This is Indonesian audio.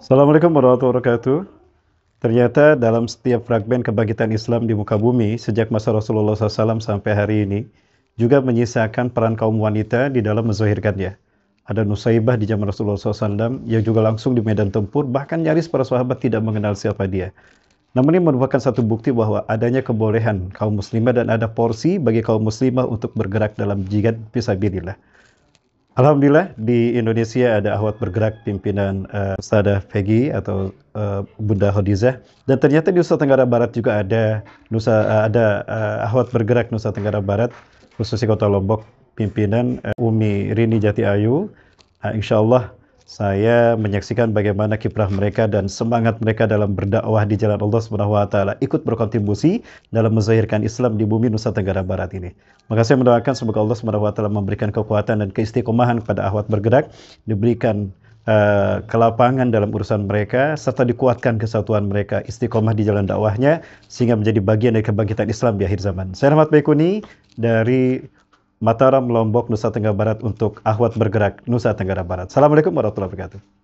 Assalamualaikum warahmatullahi wabarakatuh. Ternyata dalam setiap fragmen kebangkitan Islam di muka bumi sejak masa Rasulullah SAW sampai hari ini juga menyisakan peran kaum wanita di dalam menzahirkannya. Ada Nusaibah di zaman Rasulullah SAW yang juga langsung di medan tempur bahkan nyaris para sahabat tidak mengenal siapa dia. Namun ini merupakan satu bukti bahwa adanya kebolehan kaum muslimah dan ada porsi bagi kaum muslimah untuk bergerak dalam jihad fisabilillah. Alhamdulillah di Indonesia ada Ahwat Bergerak pimpinan uh, eh, Sada Peggy atau uh, Bunda Hodizah dan ternyata di Nusa Tenggara Barat juga ada Nusa uh, ada uh, Ahwat Bergerak Nusa Tenggara Barat khususnya Kota Lombok pimpinan uh, Umi Rini Jati Ayu. Uh, insya Allah saya menyaksikan bagaimana kiprah mereka dan semangat mereka dalam berdakwah di jalan Allah Subhanahu wa taala ikut berkontribusi dalam menzahirkan Islam di bumi Nusa Tenggara Barat ini. Maka saya mendoakan semoga Allah Subhanahu wa taala memberikan kekuatan dan keistiqomahan kepada ahwat bergerak, diberikan Uh, kelapangan dalam urusan mereka serta dikuatkan kesatuan mereka istiqomah di jalan dakwahnya sehingga menjadi bagian dari kebangkitan Islam di akhir zaman. Saya Rahmat Baikuni dari Mataram, Lombok, Nusa Tenggara Barat untuk Ahwat Bergerak Nusa Tenggara Barat. Assalamualaikum warahmatullahi wabarakatuh.